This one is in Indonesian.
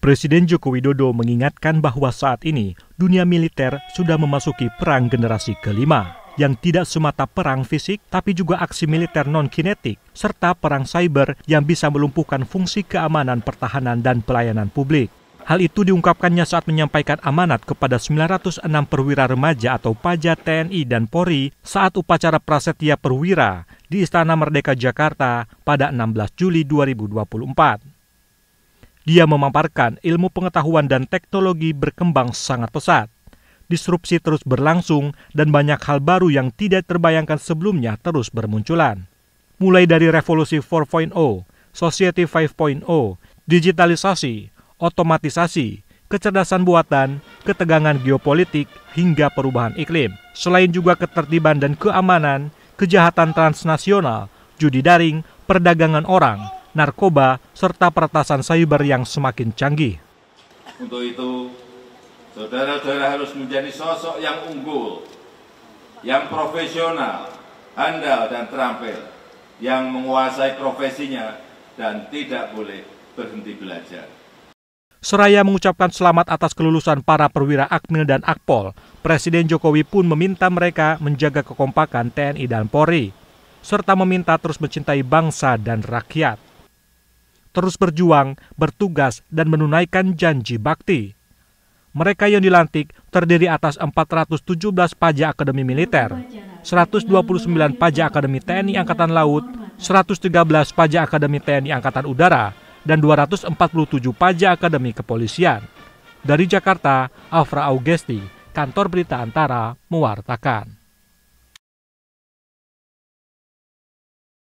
Presiden Joko Widodo mengingatkan bahwa saat ini dunia militer sudah memasuki perang generasi kelima yang tidak semata perang fisik tapi juga aksi militer non-kinetik serta perang cyber yang bisa melumpuhkan fungsi keamanan pertahanan dan pelayanan publik. Hal itu diungkapkannya saat menyampaikan amanat kepada 906 perwira remaja atau PAJA TNI dan Polri saat upacara prasetya perwira di Istana Merdeka Jakarta pada 16 Juli 2024. Dia memaparkan ilmu pengetahuan dan teknologi berkembang sangat pesat. Disrupsi terus berlangsung dan banyak hal baru yang tidak terbayangkan sebelumnya terus bermunculan. Mulai dari revolusi 4.0, society 5.0, digitalisasi, otomatisasi, kecerdasan buatan, ketegangan geopolitik, hingga perubahan iklim. Selain juga ketertiban dan keamanan, kejahatan transnasional, judi daring, perdagangan orang, narkoba, serta peretasan cyber yang semakin canggih. Untuk itu, saudara-saudara harus menjadi sosok yang unggul, yang profesional, handal dan terampil, yang menguasai profesinya dan tidak boleh berhenti belajar. Seraya mengucapkan selamat atas kelulusan para perwira Akmil dan Akpol, Presiden Jokowi pun meminta mereka menjaga kekompakan TNI dan Polri, serta meminta terus mencintai bangsa dan rakyat. Terus berjuang, bertugas, dan menunaikan janji bakti. Mereka yang dilantik terdiri atas 417 pajak akademi militer, 129 pajak akademi TNI Angkatan Laut, 113 pajak akademi TNI Angkatan Udara, dan 247 pajak Akademi Kepolisian. Dari Jakarta, Afra Augesti, Kantor Berita Antara, mewartakan.